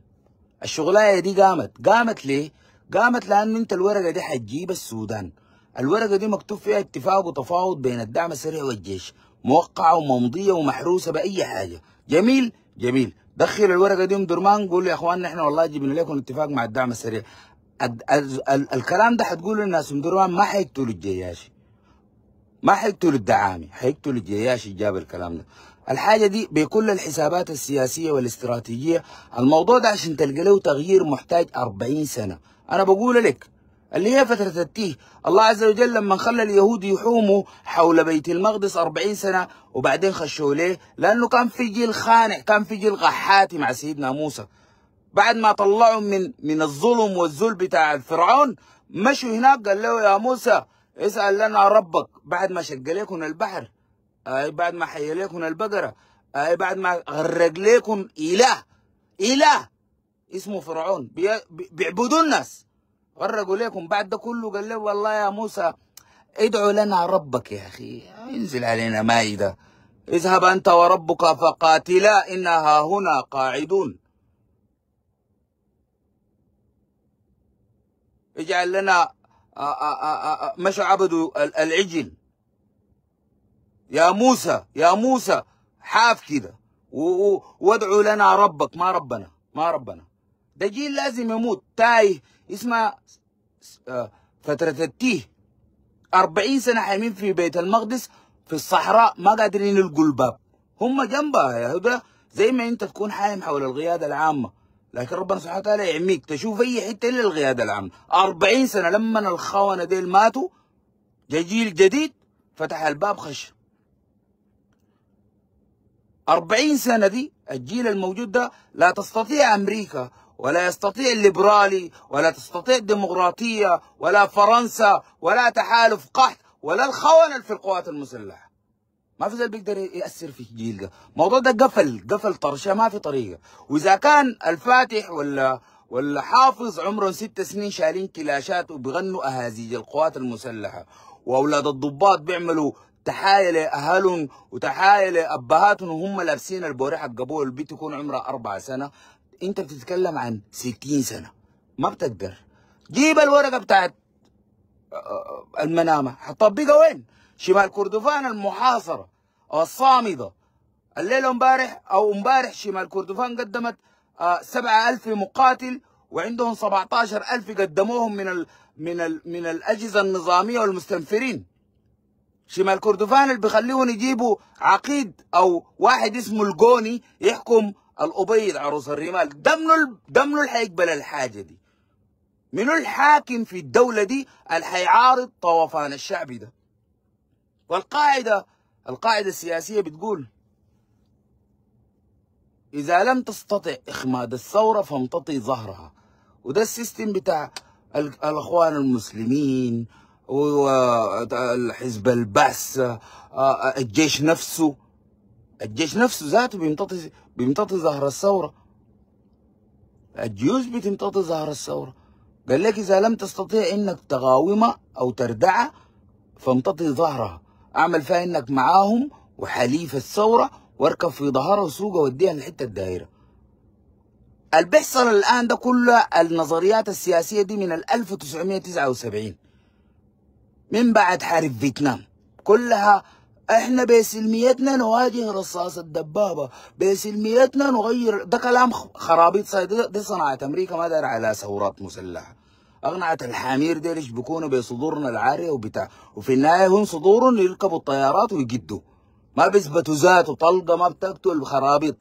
الشغلايه دي قامت، قامت ليه؟ قامت لان انت الورقه دي حتجيب السودان الورقه دي مكتوب فيها اتفاق وتفاوض بين الدعم السريع والجيش موقعه وممضيه ومحروسه باي حاجه جميل جميل دخل الورقه دي ام درمان قول يا اخوان احنا والله جبنا لكم اتفاق مع الدعم السريع الكلام ده حتقولوا الناس مدروان ما حيقتل الجياشي ما حيقتل الدعامي حيقتل الجياشي جاب الكلام ده الحاجة دي بكل الحسابات السياسية والاستراتيجية الموضوع ده عشان تلقى له تغيير محتاج 40 سنة أنا بقول لك اللي هي فترة التيه الله عز وجل لما خلى اليهود يحوموا حول بيت المقدس 40 سنة وبعدين خشوا ليه لأنه كان في جيل خانع كان في جيل غحاتي مع سيدنا موسى بعد ما طلعوا من من الظلم والذل بتاع فرعون مشوا هناك قال له يا موسى اسال لنا ربك بعد ما شق لكم البحر اي بعد ما حي لكم البقره اي بعد ما غرق لكم اله اله اسمه فرعون بيعبدوا الناس غرقوا لكم بعد ده كله قال له والله يا موسى ادعوا لنا ربك يا اخي انزل علينا مائده اذهب انت وربك فقاتلا انا هنا قاعدون اجعل لنا آه، آه، آه، مش عبدوا العجل يا موسى يا موسى حاف كده وادعوا لنا ربك ما ربنا ما ربنا ده جيل لازم يموت تايه اسمها فترة التيه أربعين سنة حايمين في بيت المقدس في الصحراء ما قادرين يلقوا الباب هم جنبها يا هدى زي ما انت تكون حايم حول القيادة العامة لكن ربنا سبحانه وتعالى يعميك تشوف اي حته الا القياده العامه 40 سنه لما الخونه ديل ماتوا جيل جديد فتح الباب خش 40 سنه دي الجيل الموجود ده لا تستطيع امريكا ولا يستطيع الليبرالي ولا تستطيع الديمقراطيه ولا فرنسا ولا تحالف قحط ولا الخونه في القوات المسلحه ما في زول بيقدر ياثر في الجيل ده الموضوع ده قفل قفل طرشه ما في طريقه واذا كان الفاتح ولا ولا حافظ عمره ست سنين شالين كلاشات وبغنوا اهازيج القوات المسلحه واولاد الضباط بيعملوا تحايا لاهلهم وتحايا لابهاتهم وهم لابسين البوري حق ابوه البيت يكون عمره اربع سنه انت بتتكلم عن 60 سنه ما بتقدر جيب الورقه بتاعت آه، آه، المنامه هتطبقها وين؟ شمال كردفان المحاصره الصامدة الليلة امبارح أو امبارح شمال كردفان قدمت 7000 آه، مقاتل وعندهم 17000 قدموهم من الـ من الـ من الأجهزة النظامية والمستنفرين شمال كردفان اللي بيخليهم يجيبوا عقيد أو واحد اسمه الجوني يحكم الأبيض عروس الرمال ده منو ده منو اللي حيقبل الحاجة دي منو الحاكم في الدولة دي اللي حيعارض طوفان الشعب ده والقاعدة القاعدة السياسية بتقول إذا لم تستطع إخماد الثورة فامتطي ظهرها وده السيستم بتاع الأخوان المسلمين والحزب البعث آه، الجيش نفسه الجيش نفسه ذاته بيمتطي بيمتطي ظهر الثورة الجيوش بتمتطي ظهر الثورة قال لك إذا لم تستطيع إنك تغاومها أو تردعها فامتطي ظهرها اعمل فيها انك معاهم وحليف الثوره واركب في ظهرها وسوقها وديها للحته الدائره اللي بيحصل الان ده كل النظريات السياسيه دي من ال 1979 من بعد حرب فيتنام كلها احنا بسلميتنا نواجه رصاص الدبابه بسلميتنا نغير ده كلام خرابيط صيد ده صناعه امريكا ما دار على ثورات مسلحه أقنعت الحامير ديل بيكونوا بصدورنا العارية وبتاع وفي النهاية هم صدورهم يركبوا الطيارات ويجدوا ما بيثبتوا ذاته طلقة ما بتقتل خرابيط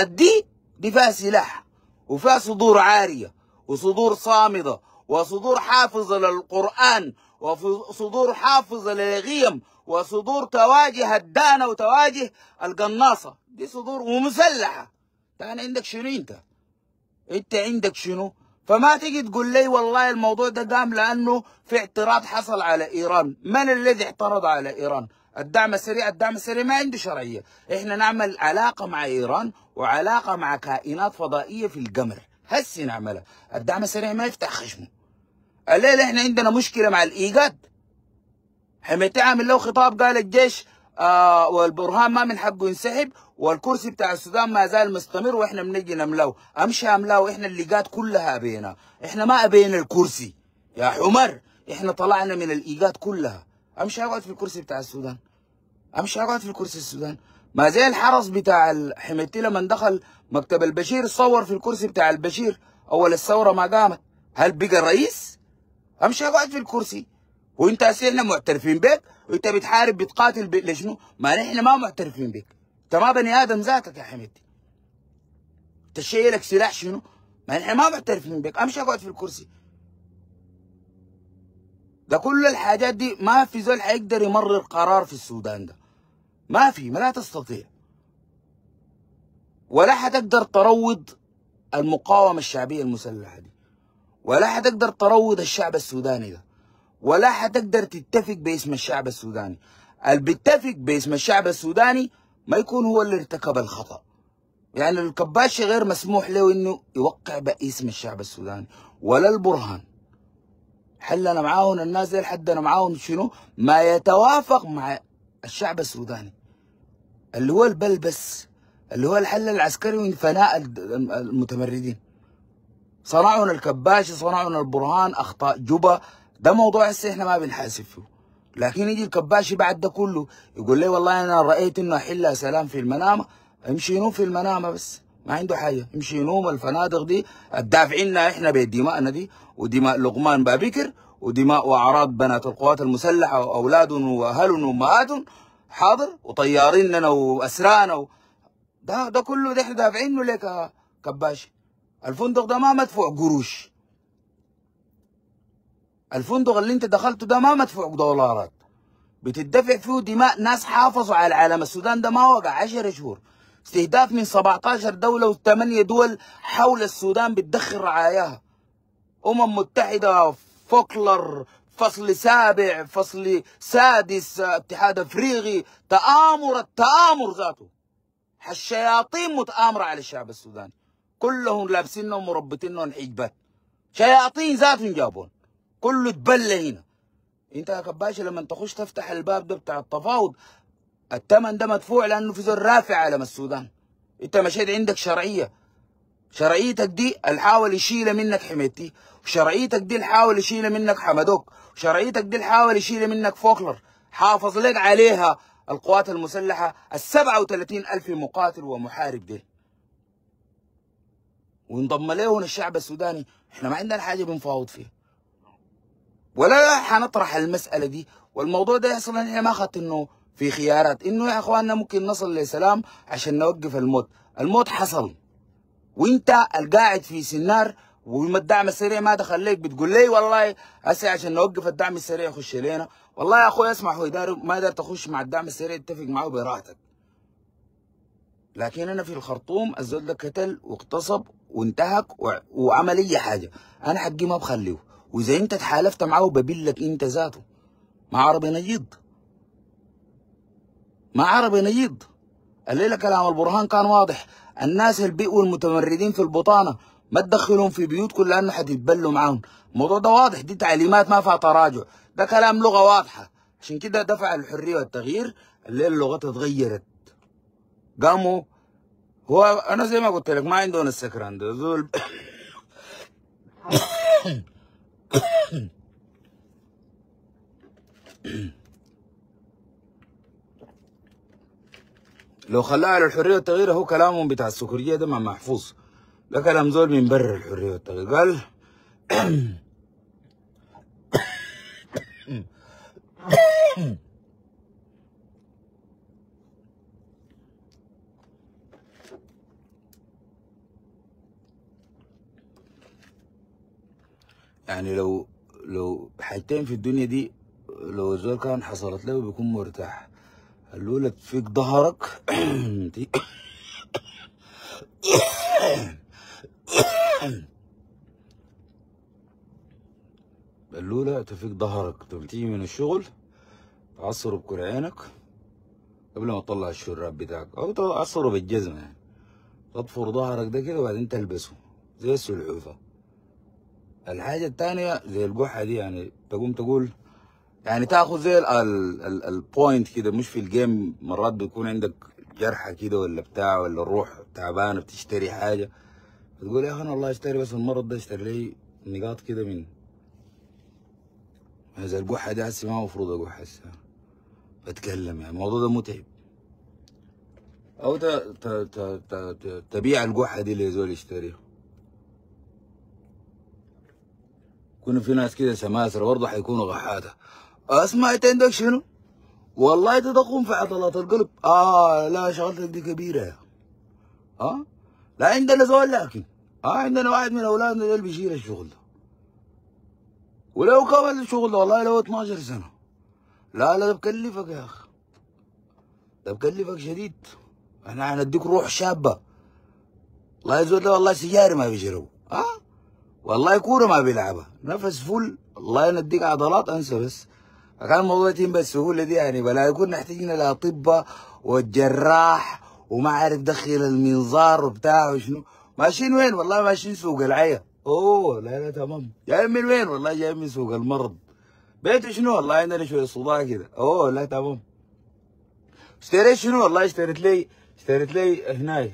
الدي دي فيها سلاح وفيها صدور عارية وصدور صامدة وصدور حافظة للقرآن وصدور حافظة للغيم وصدور تواجه الدانة وتواجه القناصة دي صدور ومسلحة تاني عندك شنو انت انت عندك شنو فما تيجي تقول لي والله الموضوع ده قام لانه في اعتراض حصل على ايران، من الذي اعترض على ايران؟ الدعم السريع الدعم السريع ما عنده شرعيه، احنا نعمل علاقه مع ايران وعلاقه مع كائنات فضائيه في القمر، هسي نعملها، الدعم السريع ما يفتح خشمه. الليله احنا عندنا مشكله مع الايجاد. حميتي عامل له خطاب قال الجيش آه، والبرهان ما من حقه ينسحب والكرسي بتاع السودان ما زال مستمر واحنا بنجي نملاه امشي املاه احنا قاد كلها بينا احنا ما ابينا الكرسي يا حمر احنا طلعنا من الايجاد كلها امشي اقعد في الكرسي بتاع السودان امشي اقعد في الكرسي السودان ما زي الحرس بتاع حميدتي لما دخل مكتب البشير صور في الكرسي بتاع البشير اول الثوره ما قامت هل بقى الرئيس امشي اقعد في الكرسي وانت اسئلنا معترفين بك وانت بتحارب بتقاتل لشنو؟ ما نحن ما معترفين بك انت ما بني ادم ذاتك يا حميدتي انت شايل لك سلاح شنو؟ ما نحن ما معترفين بك امشي اقعد في الكرسي ده كل الحاجات دي ما في زول حيقدر يمرر قرار في السودان ده ما في ما لا تستطيع ولا حتقدر تروض المقاومة الشعبية المسلحة دي ولا حتقدر تروض الشعب السوداني ده ولا حتقدر تتفق باسم الشعب السوداني اللي بيتفق باسم الشعب السوداني ما يكون هو اللي ارتكب الخطأ يعني الكباشي غير مسموح له انه يوقع باسم الشعب السوداني ولا البرهان حلنا معاهم الناس دي حدنا معاهم شنو ما يتوافق مع الشعب السوداني اللي هو البلبس اللي هو الحل العسكري من فناء المتمردين صنعنا الكباشي صنعنا البرهان اخطاء جبا ده موضوع هسه احنا ما بنحاسب فيه لكن يجي الكباشي بعد ده كله يقول لي والله انا رايت انه احلها سلام في المنامه امشي ينوم في المنامه بس ما عنده حاجه امشي ينوم الفنادق دي لنا احنا بدمائنا دي ودماء لقمان بابكر ودماء واعراض بنات القوات المسلحه واولادهم واهلهم وامهاتهم حاضر وطياريننا واسرانا ده ده كله ده احنا دافعينه لك كباشي الفندق ده ما مدفوع قروش الفندق اللي انت دخلته ده ما مدفوع دولارات بتدفع فيه دماء ناس حافظوا على العالم السودان ده ما وقع 10 شهور استهداف من 17 دولة و8 دول حول السودان بتدخل رعاياها أمم متحدة فوكلر فصل سابع فصل سادس اتحاد افريقي تآمر التآمر ذاته الشياطين متآمرة على الشعب السوداني كلهم لابسينهم مربطينهم حجبات شياطين ذاتهم جابون كله اتبلى هنا انت يا كباشا لما تخش تفتح الباب ده بتاع التفاوض الثمن ده مدفوع لانه في زر رافع علم السودان انت مشيت عندك شرعيه شرعيتك دي اللي حاول يشيلها منك حميتي وشرعيتك دي اللي حاول يشيلها منك حمدوك وشرعيتك دي اللي حاول يشيلها منك فوكلر حافظ لك عليها القوات المسلحة ال 37 ألف مقاتل ومحارب دي وانضم لهم الشعب السوداني احنا ما عندنا حاجة بنفاوض فيها ولا حنطرح المساله دي والموضوع ده يحصل انا ما اخذت انه في خيارات انه يا اخواننا ممكن نصل لسلام عشان نوقف الموت الموت حصل وانت القاعد في سنار وما الدعم السريع ما دخل ليك بتقول لي والله هسه عشان نوقف الدعم السريع يخش لينا والله يا اخوي اسمع هو دار ما قدرت اخش مع الدعم السريع اتفق معه براحتك لكن انا في الخرطوم الزول ده قتل واغتصب وانتهك وعمل اي حاجه انا حقي ما بخليه واذا انت تحالفت معاه ببلك انت ذاته مع عربي نجيد مع عربي نجيد الليله كلام البرهان كان واضح الناس البيئة والمتمردين في البطانه ما تدخلهم في بيوتكم لانه حتتبلوا معاهم الموضوع ده واضح دي تعليمات ما فيها تراجع ده كلام لغه واضحه عشان كده دفع الحريه والتغيير الليله لغتها اتغيرت قاموا هو انا زي ما قلت لك ما عندهم السكران ده زول (coughs) لو خلاها على الحريه والتغيير هو كلامهم بتاع السكريه ده ما محفوظ ده كلام زول من بر الحريه والتغيير قال يعني لو لو حاجتين في الدنيا دي لو الزول كان حصلت له بيكون مرتاح (coughs) الاولى تفيق ظهرك الاولى تفيق ظهرك تيجي من الشغل تعصر بكل عينك قبل ما تطلع الشراب بتاعك او تعصره بالجزمه يعني تضفر ظهرك ده كده وبعدين تلبسه زي السلحفاه الحاجه الثانيه زي القحة دي يعني تقوم تقول يعني تاخذ زي البوينت كده مش في الجيم مرات بيكون عندك جرحه كده ولا بتاع ولا الروح تعبانه بتشتري حاجه بتقول يا اخي انا والله اشتري بس المرض ده اشتري لي نقاط كده من هذا القحة دي هسه ما المفروض اقول هسه بتكلم يعني الموضوع ده متعب او ت... ت... تبيع القحة دي لزول يشتريها يكونوا في ناس كده سماسرة برضه حيكونوا غحاتة اسمع انت عندك شنو؟ والله تضخم في عضلات القلب اه لا شغلتك دي كبيرة يا اه لا عندنا زول لكن اه عندنا واحد من اولادنا اللي بيشيل الشغل ده ولو كمل الشغل ده والله لو 12 سنة لا لا ده بكلفك يا اخي ده بكلفك شديد احنا هنديك روح شابة الله يزول له والله سيجاري ما بيشربوا اه والله كوره ما بيلعبها نفس فل والله انا اديك عضلات انسى بس فكان الموضوع يتم بالسهوله دي يعني بلا يكون محتاجين الاطباء والجراح وما عارف دخل المنظار وبتاع وشنو ماشيين وين والله ماشيين سوق العيا اوه لا لا تمام جاي من وين والله جاي من سوق المرض بيت شنو والله عندنا شويه صداع كده اوه لا تمام اشتريت شنو والله اشتريت لي اشتريت لي هناي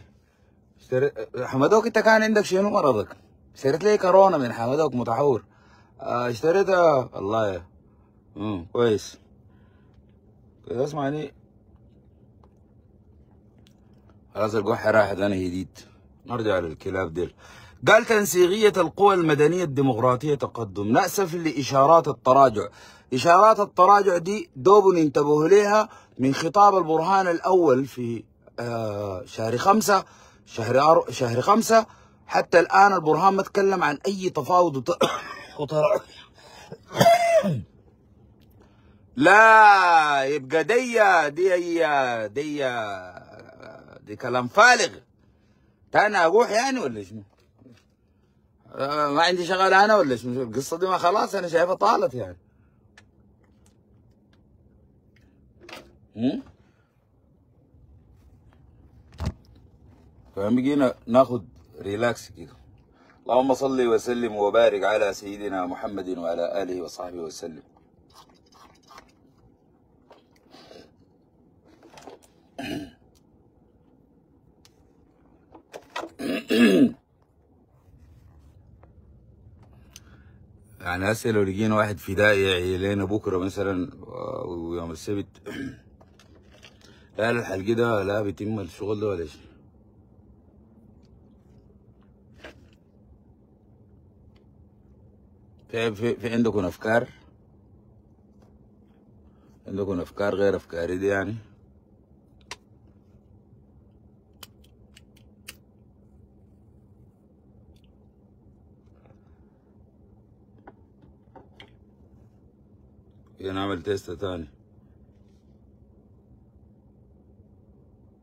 اشتريت حمدوك انت كان عندك شنو مرضك اشتريت لي كورونا من حمدوك متحور اشتريتها آه، آه، الله يا امم كويس اسمعني خلاص القحه راحت انا جديد نرجع للكلاب ديل قال تنسيقية القوى المدنية الديمقراطية تقدم نأسف لإشارات التراجع إشارات التراجع دي دوب انتبهوا ليها من خطاب البرهان الأول في آه، شهر خمسة شهر, شهر خمسة حتى الآن البرهان ما تكلم عن أي تفاوض (coughs) وترى (coughs) لا يبقى دي دي دي دي كلام فالغ تاني اروح يعني ولا شنو؟ آه، ما عندي شغل انا ولا شنو؟ القصه دي ما خلاص انا شايفها طالت يعني. فهم بقينا ناخذ ريلاكس كده اللهم صل وسلم وبارك على سيدنا محمد وعلى آله وصحبه وسلم يعني هسه لو لقينا واحد فدائي عيلينا بكره مثلا آه، ويوم السبت (clears throat) لا الحلقه ده لا بيتم الشغل ده ولا شيء في, في عندكم افكار عندكم افكار غير افكاري دي يعني كده نعمل تيست تاني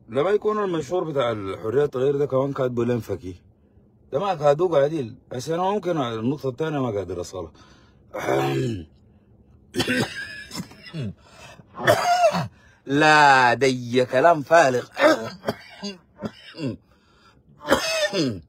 لما يكون المشهور بتاع الحرية التغيير ده كمان كاتبه لين فكيه ده معك عديل بس انا ممكن النقطه الثانيه ما قادر اوصلها (coughs) لا دي كلام فارغ (coughs) (coughs)